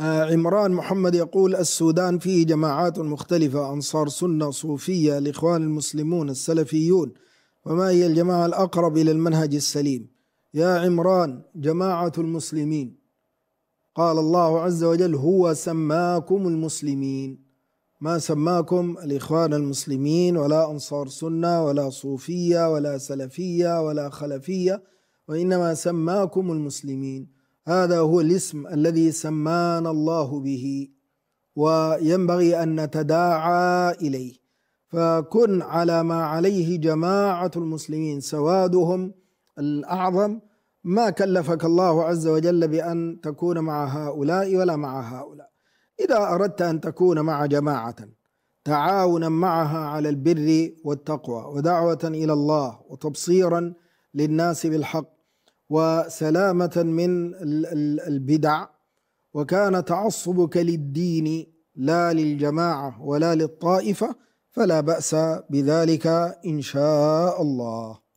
آه، عمران محمد يقول السودان فيه جماعات مختلفة أنصار سنة صوفية الإخوان المسلمون السلفيون وما هي الجماعة الأقرب إلى المنهج السليم يا عمران جماعة المسلمين قال الله عز وجل هو سماكم المسلمين ما سماكم الإخوان المسلمين ولا أنصار سنة ولا صوفية ولا سلفية ولا خلفية وإنما سماكم المسلمين هذا هو الاسم الذي سمانا الله به وينبغي أن نتداعى إليه فكن على ما عليه جماعة المسلمين سوادهم الأعظم ما كلفك الله عز وجل بأن تكون مع هؤلاء ولا مع هؤلاء إذا أردت أن تكون مع جماعة تعاونا معها على البر والتقوى ودعوة إلى الله وتبصيرا للناس بالحق وسلامة من البدع وكان تعصبك للدين لا للجماعة ولا للطائفة فلا بأس بذلك إن شاء الله